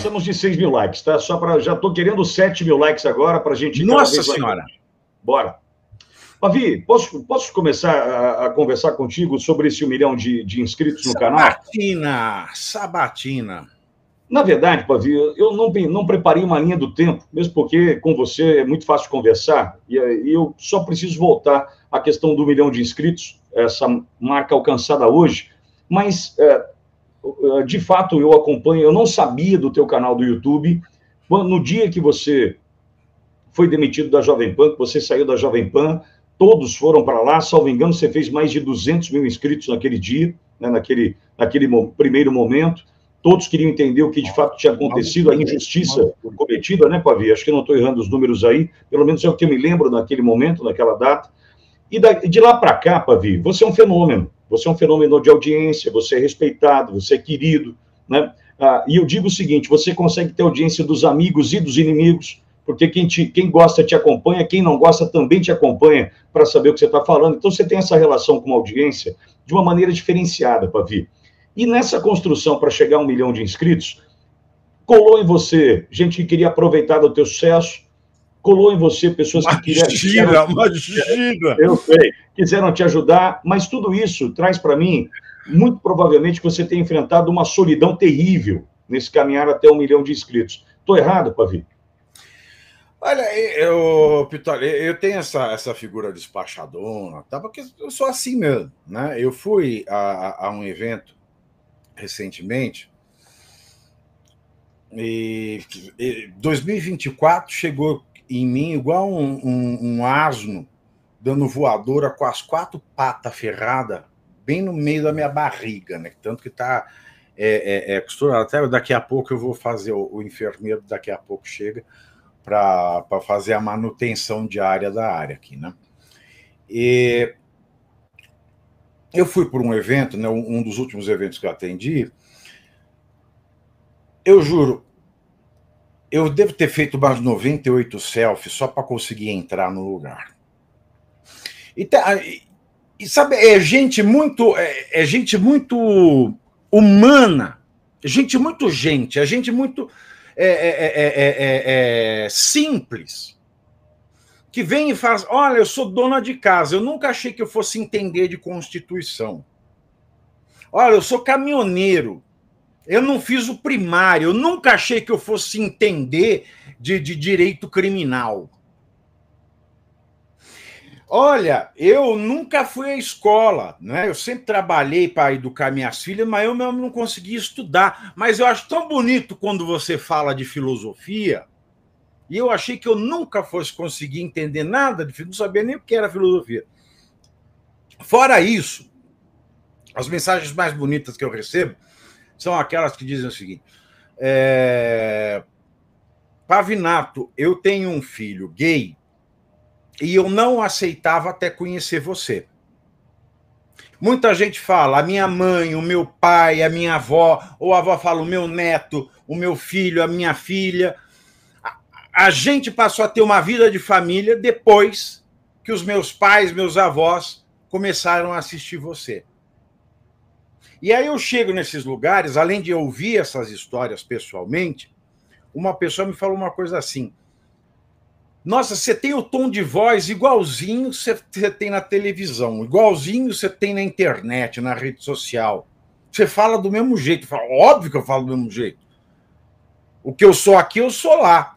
passamos de 6 mil likes, tá? Só para já estou querendo 7 mil likes agora para a gente. Nossa senhora. Bora. Pavi, posso, posso começar a, a, conversar contigo sobre esse um milhão de, de inscritos no Sabatina, canal? Sabatina, Sabatina. Na verdade, Pavi, eu não, não preparei uma linha do tempo, mesmo porque com você é muito fácil conversar, e, e eu só preciso voltar à questão do milhão de inscritos, essa marca alcançada hoje, mas é, ah, de fato eu acompanho, eu não sabia do teu canal do YouTube. No dia que você foi demitido da Jovem Pan, que você saiu da Jovem Pan, todos foram para lá, salvo engano, você fez mais de 200 mil inscritos naquele dia, né, naquele, naquele primeiro momento. Todos queriam entender o que de fato tinha acontecido, a injustiça cometida, né, Pavi? Acho que não estou errando os números aí, pelo menos é o que eu me lembro naquele momento, naquela data. E de lá para cá, Pavi, você é um fenômeno. Você é um fenômeno de audiência, você é respeitado, você é querido, né? Ah, e eu digo o seguinte: você consegue ter audiência dos amigos e dos inimigos, porque quem, te, quem gosta te acompanha, quem não gosta também te acompanha para saber o que você está falando. Então você tem essa relação com a audiência de uma maneira diferenciada, Pavi. E nessa construção para chegar a um milhão de inscritos, colou em você gente que queria aproveitar do teu sucesso, colou em você pessoas que quiseram. Imagina, Eu sei, quiseram te ajudar, mas tudo isso traz para mim, muito provavelmente, que você tenha enfrentado uma solidão terrível nesse caminhar até um milhão de inscritos. Estou errado, Pavi? Olha, eu, eu tenho essa, essa figura despachadona, tá? porque eu sou assim mesmo. Né? Eu fui a, a um evento recentemente e, e 2024 chegou em mim igual um, um, um asno dando voadora com as quatro patas ferrada bem no meio da minha barriga, né? Tanto que tá é, é, é costurado. Até daqui a pouco eu vou fazer o, o enfermeiro, daqui a pouco chega para fazer a manutenção diária da área aqui, né? E eu fui por um evento, né, um dos últimos eventos que eu atendi. Eu juro, eu devo ter feito umas 98 selfies só para conseguir entrar no lugar. E, tá, e sabe, é gente muito. É, é gente muito humana. É gente muito gente. É gente muito. É, é, é, é simples que vem e faz: Olha, eu sou dona de casa, eu nunca achei que eu fosse entender de Constituição. Olha, eu sou caminhoneiro, eu não fiz o primário, eu nunca achei que eu fosse entender de, de direito criminal. Olha, eu nunca fui à escola, né? Eu sempre trabalhei para educar minhas filhas, mas eu mesmo não conseguia estudar. Mas eu acho tão bonito quando você fala de filosofia, e eu achei que eu nunca fosse conseguir entender nada de não sabia nem o que era filosofia. Fora isso, as mensagens mais bonitas que eu recebo são aquelas que dizem o seguinte: é, Pavinato, eu tenho um filho gay e eu não aceitava até conhecer você. Muita gente fala, a minha mãe, o meu pai, a minha avó, ou a avó fala, o meu neto, o meu filho, a minha filha. A, a gente passou a ter uma vida de família depois que os meus pais, meus avós começaram a assistir você. E aí eu chego nesses lugares, além de ouvir essas histórias pessoalmente, uma pessoa me falou uma coisa assim: Nossa, você tem o tom de voz igualzinho você tem na televisão, igualzinho você tem na internet, na rede social. Você fala do mesmo jeito. Óbvio que eu falo do mesmo jeito. O que eu sou aqui, eu sou lá.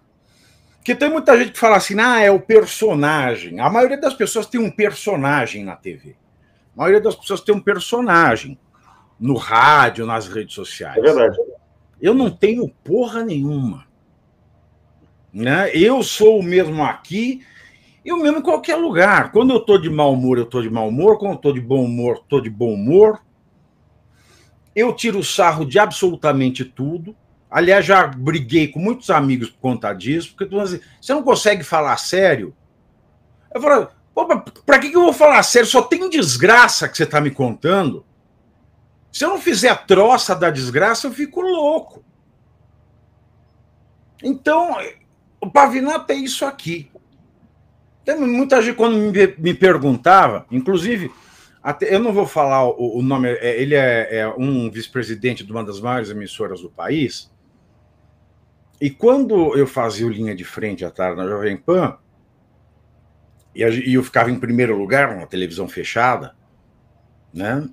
Porque tem muita gente que fala assim, ah, é o personagem. A maioria das pessoas tem um personagem na TV. A maioria das pessoas tem um personagem no rádio, nas redes sociais. É verdade. Eu não tenho porra nenhuma. Né? Eu sou o mesmo aqui e o mesmo em qualquer lugar. Quando eu estou de mau humor, eu estou de mau humor. Quando eu estou de bom humor, estou de bom humor. Eu tiro sarro de absolutamente tudo. Aliás, já briguei com muitos amigos por conta disso, porque assim, você não consegue falar sério. Eu falo, para que, que eu vou falar sério? Só tem desgraça que você está me contando. Se eu não fizer a troça da desgraça, eu fico louco. Então, o Pavinato é isso aqui. Tem muita gente, quando me, me perguntava, inclusive, até, eu não vou falar o, o nome, é, ele é, é um vice-presidente de uma das maiores emissoras do país. E quando eu fazia o linha de frente à tarde na Jovem Pan, e, a, e eu ficava em primeiro lugar, numa televisão fechada, né?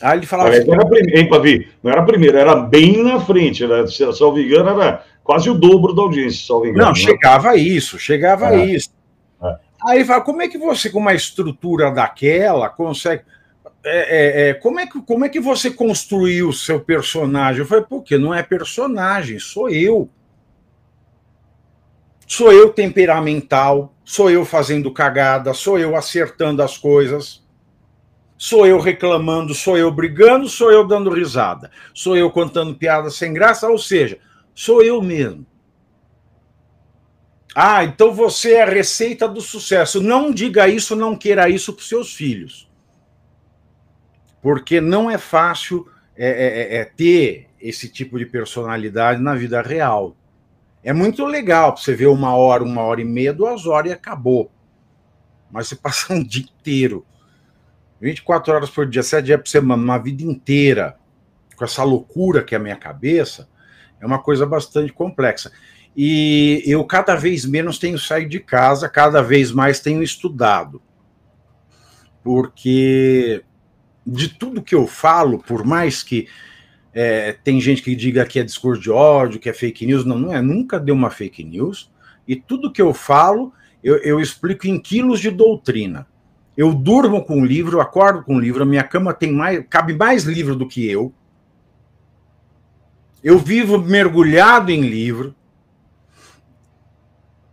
Aí ah, ele falava. assim, era primeiro, hein, Pavi? Não era a primeira, era bem na frente, né? Se, me engano, era quase o dobro da audiência, se eu me engano. Não, né? chegava a isso, chegava é. a isso. É. Aí ele fala: como é que você, com uma estrutura daquela, consegue. É, é, é, como, é que, como é que você construiu o seu personagem? Eu falei, porque não é personagem, sou eu. Sou eu temperamental, sou eu fazendo cagada, sou eu acertando as coisas. Sou eu reclamando, sou eu brigando, sou eu dando risada, sou eu contando piadas sem graça, ou seja, sou eu mesmo. Ah, então você é a receita do sucesso. Não diga isso, não queira isso para os seus filhos. Porque não é fácil é, é, é, é ter esse tipo de personalidade na vida real. É muito legal você ver uma hora, uma hora e meia, duas horas e acabou. Mas você passa um dia inteiro 24 horas por dia, 7 dias por semana, uma vida inteira, com essa loucura que é a minha cabeça, é uma coisa bastante complexa. E eu cada vez menos tenho saído de casa, cada vez mais tenho estudado. Porque de tudo que eu falo, por mais que é, tem gente que diga que é discurso de ódio, que é fake news, não, não é, nunca deu uma fake news. E tudo que eu falo, eu, eu explico em quilos de doutrina. Eu durmo com um livro, acordo com um livro, a minha cama tem mais, cabe mais livro do que eu. Eu vivo mergulhado em livro.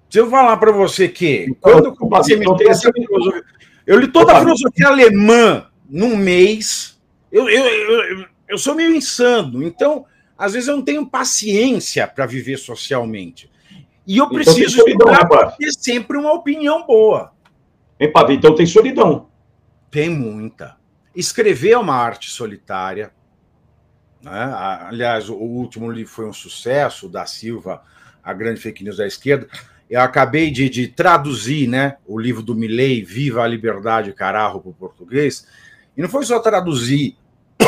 Se eu falar para você que então, quando eu comecei a então me filosofia, eu li toda a filosofia alemã num mês. Eu, eu, eu, eu sou meio insano, então às vezes eu não tenho paciência para viver socialmente. E eu então, preciso então, estudar para ter sempre uma opinião boa. Em Pavia, então tem solidão. Tem muita. Escrever é uma arte solitária. Né? Aliás, o último livro foi um sucesso, da Silva, A Grande Fake News da Esquerda. Eu acabei de, de traduzir né, o livro do Milley, Viva a Liberdade, Carajo, para o português. E não foi só traduzir,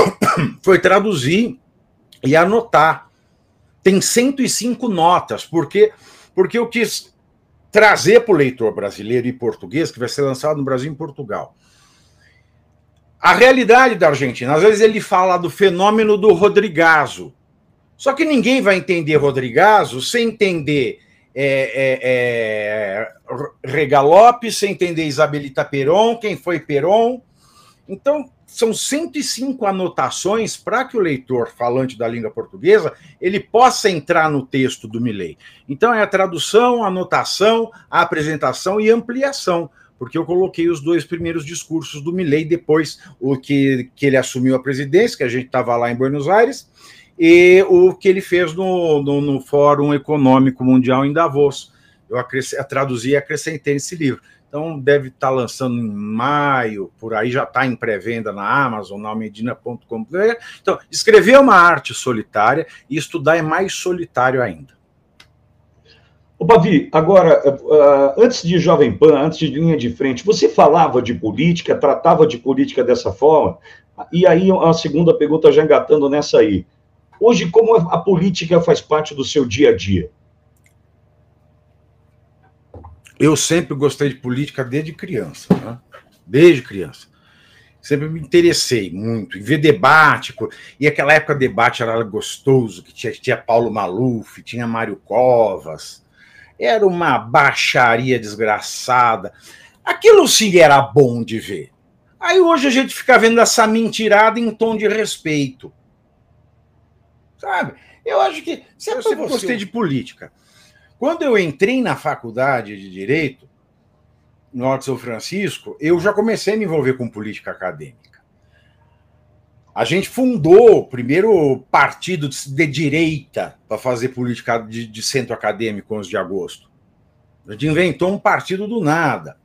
foi traduzir e anotar. Tem 105 notas, porque, porque eu quis trazer para o leitor brasileiro e português, que vai ser lançado no Brasil e em Portugal. A realidade da Argentina, às vezes ele fala do fenômeno do Rodrigazo. Só que ninguém vai entender Rodrigazo sem entender é, é, é, Regalope, sem entender Isabelita Peron, quem foi Peron. Então, são 105 anotações para que o leitor falante da língua portuguesa ele possa entrar no texto do Milley. Então é a tradução, a anotação, a apresentação e ampliação, porque eu coloquei os dois primeiros discursos do Milley depois o que, que ele assumiu a presidência, que a gente estava lá em Buenos Aires, e o que ele fez no, no, no Fórum Econômico Mundial em Davos eu traduzi e acrescentei nesse livro. Então, deve estar tá lançando em maio, por aí já está em pré-venda na Amazon, na medina.com. Então, escrever é uma arte solitária e estudar é mais solitário ainda. Ô, Bavi, agora, eh, eh, antes de Jovem Pan, antes de Linha de Frente, você falava de política, tratava de política dessa forma? E aí, a segunda pergunta, já engatando nessa aí. Hoje, como a política faz parte do seu dia a dia? Eu sempre gostei de política desde criança, né? desde criança. Sempre me interessei muito em ver debate. E aquela época debate era gostoso, que tinha, tinha Paulo Maluf, tinha Mário Covas. Era uma baixaria desgraçada. Aquilo sim era bom de ver. Aí hoje a gente fica vendo essa mentirada em tom de respeito. Sabe? Eu acho que. Sempre eu sempre gostei de política. Quando eu entrei na faculdade de Direito, no Alto São Francisco, eu já comecei a me envolver com política acadêmica. A gente fundou o primeiro partido de direita para fazer política de, de centro acadêmico 11 de agosto. A gente inventou um partido do nada.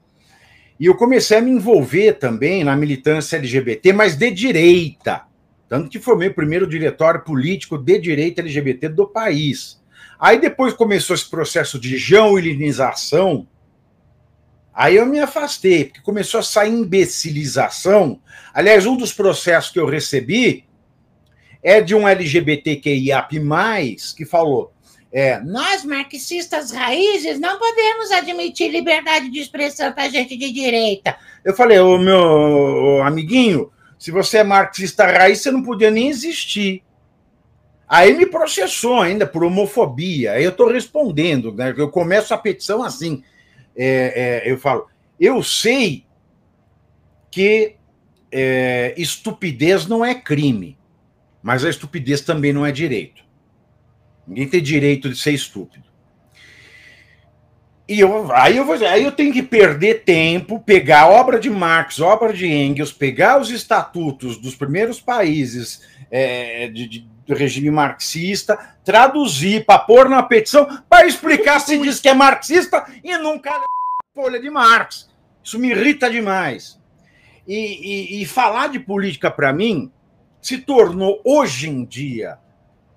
E eu comecei a me envolver também na militância LGBT, mas de direita. Tanto que formei o primeiro diretório político de direita LGBT do país. Aí depois começou esse processo de geoilinização. Aí eu me afastei, porque começou a sair imbecilização. Aliás, um dos processos que eu recebi é de um LGBTQIAP+, que falou, é, nós marxistas raízes não podemos admitir liberdade de expressão para gente de direita. Eu falei, ô meu amiguinho, se você é marxista raiz, você não podia nem existir. Aí me processou ainda por homofobia. Aí eu estou respondendo, né? Eu começo a petição assim. É, é, eu falo, eu sei que é, estupidez não é crime, mas a estupidez também não é direito. Ninguém tem direito de ser estúpido. E eu, aí, eu vou, aí eu tenho que perder tempo, pegar a obra de Marx, obra de Engels, pegar os estatutos dos primeiros países é, de, de, do regime marxista, traduzir para pôr na petição, para explicar se diz que é marxista e nunca folha de Marx. Isso me irrita demais. E, e, e falar de política para mim se tornou hoje em dia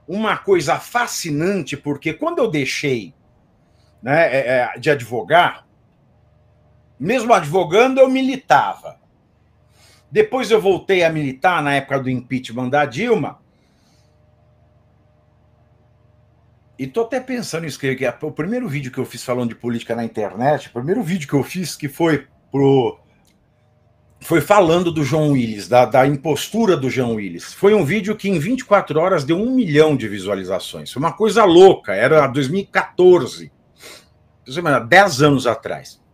uma coisa fascinante, porque quando eu deixei né, é, é, de advogar, mesmo advogando, eu militava. Depois eu voltei a militar na época do impeachment da Dilma. E tô até pensando em escrever que o primeiro vídeo que eu fiz falando de política na internet, o primeiro vídeo que eu fiz que foi pro foi falando do João Willis, da, da impostura do João Willis. Foi um vídeo que em 24 horas deu um milhão de visualizações. Foi uma coisa louca, era 2014. 10 anos atrás.